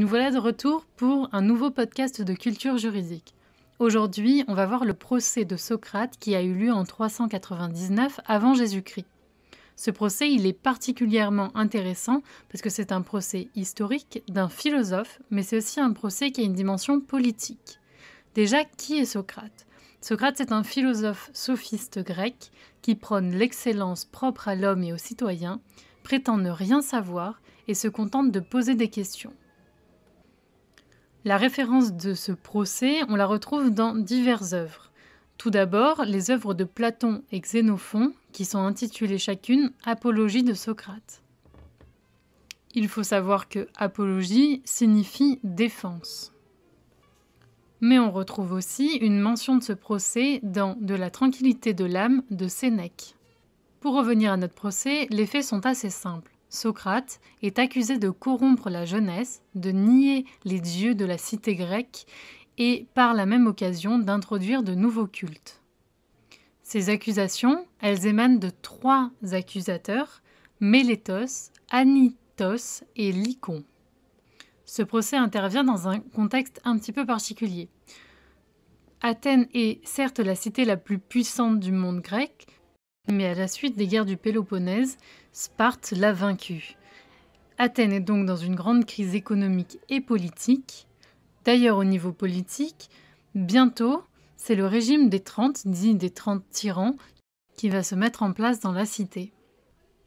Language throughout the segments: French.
Nous voilà de retour pour un nouveau podcast de culture juridique. Aujourd'hui, on va voir le procès de Socrate qui a eu lieu en 399 avant Jésus-Christ. Ce procès, il est particulièrement intéressant parce que c'est un procès historique d'un philosophe, mais c'est aussi un procès qui a une dimension politique. Déjà, qui est Socrate Socrate c'est un philosophe sophiste grec qui prône l'excellence propre à l'homme et aux citoyens, prétend ne rien savoir et se contente de poser des questions. La référence de ce procès, on la retrouve dans diverses œuvres. Tout d'abord, les œuvres de Platon et Xénophon, qui sont intitulées chacune Apologie de Socrate. Il faut savoir que apologie signifie défense. Mais on retrouve aussi une mention de ce procès dans De la tranquillité de l'âme de Sénèque. Pour revenir à notre procès, les faits sont assez simples. Socrate est accusé de corrompre la jeunesse, de nier les dieux de la cité grecque et par la même occasion d'introduire de nouveaux cultes. Ces accusations, elles émanent de trois accusateurs, Mélétos, Anitos et Lycon. Ce procès intervient dans un contexte un petit peu particulier. Athènes est certes la cité la plus puissante du monde grec, mais à la suite des guerres du Péloponnèse, Sparte l'a vaincu. Athènes est donc dans une grande crise économique et politique. D'ailleurs, au niveau politique, bientôt, c'est le régime des 30, dit des 30 tyrans, qui va se mettre en place dans la cité.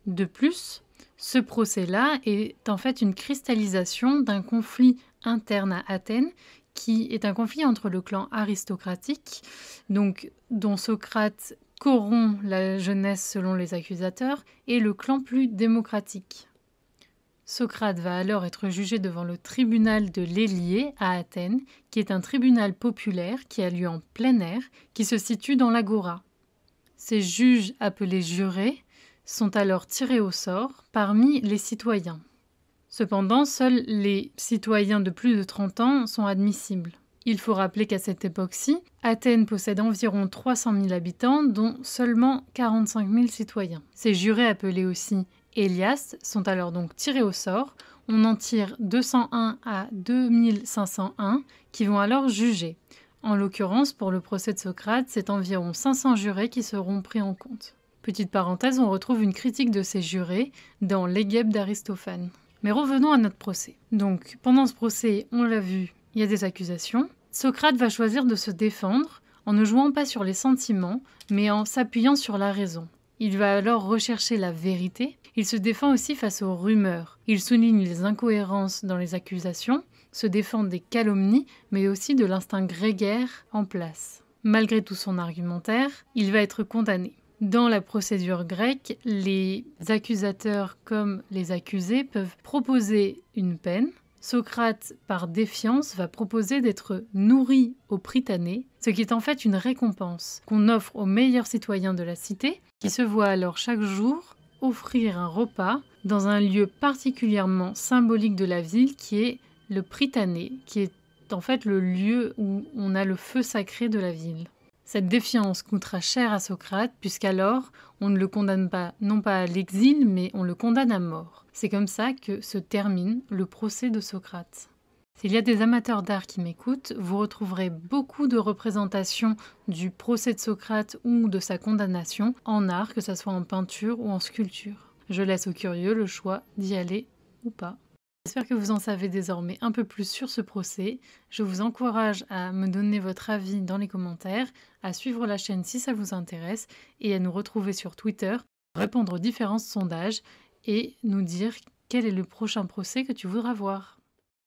De plus, ce procès-là est en fait une cristallisation d'un conflit interne à Athènes qui est un conflit entre le clan aristocratique, donc dont Socrate corrompt la jeunesse selon les accusateurs et le clan plus démocratique. Socrate va alors être jugé devant le tribunal de l'Élié à Athènes, qui est un tribunal populaire qui a lieu en plein air, qui se situe dans l'agora. Ces juges, appelés jurés, sont alors tirés au sort parmi les citoyens. Cependant, seuls les citoyens de plus de 30 ans sont admissibles. Il faut rappeler qu'à cette époque-ci, Athènes possède environ 300 000 habitants, dont seulement 45 000 citoyens. Ces jurés, appelés aussi Elias, sont alors donc tirés au sort. On en tire 201 à 2501 qui vont alors juger. En l'occurrence, pour le procès de Socrate, c'est environ 500 jurés qui seront pris en compte. Petite parenthèse, on retrouve une critique de ces jurés dans L'Égèbe d'Aristophane. Mais revenons à notre procès. Donc, pendant ce procès, on l'a vu, il y a des accusations. Socrate va choisir de se défendre en ne jouant pas sur les sentiments, mais en s'appuyant sur la raison. Il va alors rechercher la vérité. Il se défend aussi face aux rumeurs. Il souligne les incohérences dans les accusations, se défend des calomnies, mais aussi de l'instinct grégaire en place. Malgré tout son argumentaire, il va être condamné. Dans la procédure grecque, les accusateurs comme les accusés peuvent proposer une peine Socrate, par défiance, va proposer d'être nourri aux Prytanées, ce qui est en fait une récompense qu'on offre aux meilleurs citoyens de la cité, qui se voient alors chaque jour offrir un repas dans un lieu particulièrement symbolique de la ville qui est le Prytanée, qui est en fait le lieu où on a le feu sacré de la ville. Cette défiance coûtera cher à Socrate, puisqu'alors on ne le condamne pas non pas à l'exil, mais on le condamne à mort. C'est comme ça que se termine le procès de Socrate. S'il y a des amateurs d'art qui m'écoutent, vous retrouverez beaucoup de représentations du procès de Socrate ou de sa condamnation en art, que ce soit en peinture ou en sculpture. Je laisse aux curieux le choix d'y aller ou pas. J'espère que vous en savez désormais un peu plus sur ce procès. Je vous encourage à me donner votre avis dans les commentaires, à suivre la chaîne si ça vous intéresse et à nous retrouver sur Twitter, répondre aux différents sondages et nous dire quel est le prochain procès que tu voudras voir.